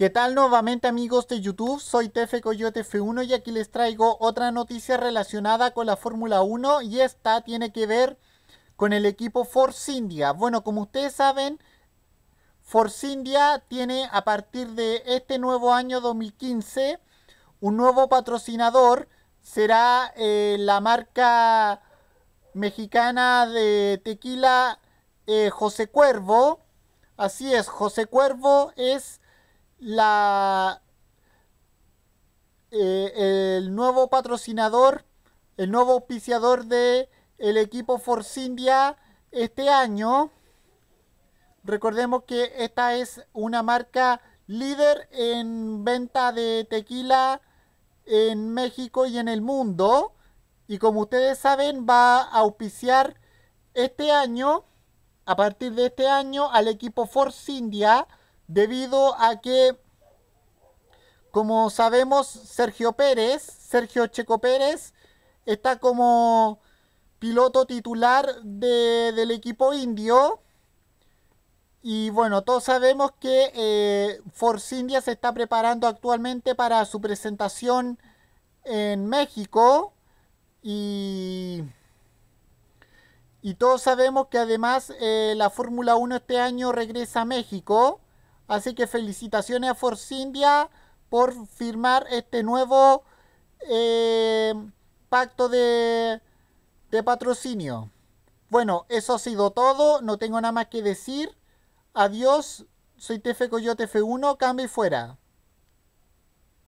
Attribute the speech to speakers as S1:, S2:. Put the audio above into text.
S1: ¿Qué tal nuevamente amigos de YouTube? Soy Tefe Coyote F1 y aquí les traigo otra noticia relacionada con la Fórmula 1 y esta tiene que ver con el equipo Force India. Bueno, como ustedes saben, Force India tiene a partir de este nuevo año 2015 un nuevo patrocinador. Será eh, la marca mexicana de tequila eh, José Cuervo. Así es, José Cuervo es la, eh, el nuevo patrocinador, el nuevo auspiciador de el equipo Force India este año. Recordemos que esta es una marca líder en venta de tequila en México y en el mundo. Y como ustedes saben, va a auspiciar este año, a partir de este año, al equipo Force India debido a que, como sabemos, Sergio Pérez, Sergio Checo Pérez, está como piloto titular del equipo indio. Y bueno, todos sabemos que eh, Force India se está preparando actualmente para su presentación en México. Y, todos sabemos que además eh, la Fórmula 1 este año regresa a México. Así que felicitaciones a Force India por firmar este nuevo eh, pacto de, patrocinio. Bueno, eso ha sido todo. No tengo nada más que decir. Adiós. Soy TF Coyote F1. Cambio y fuera.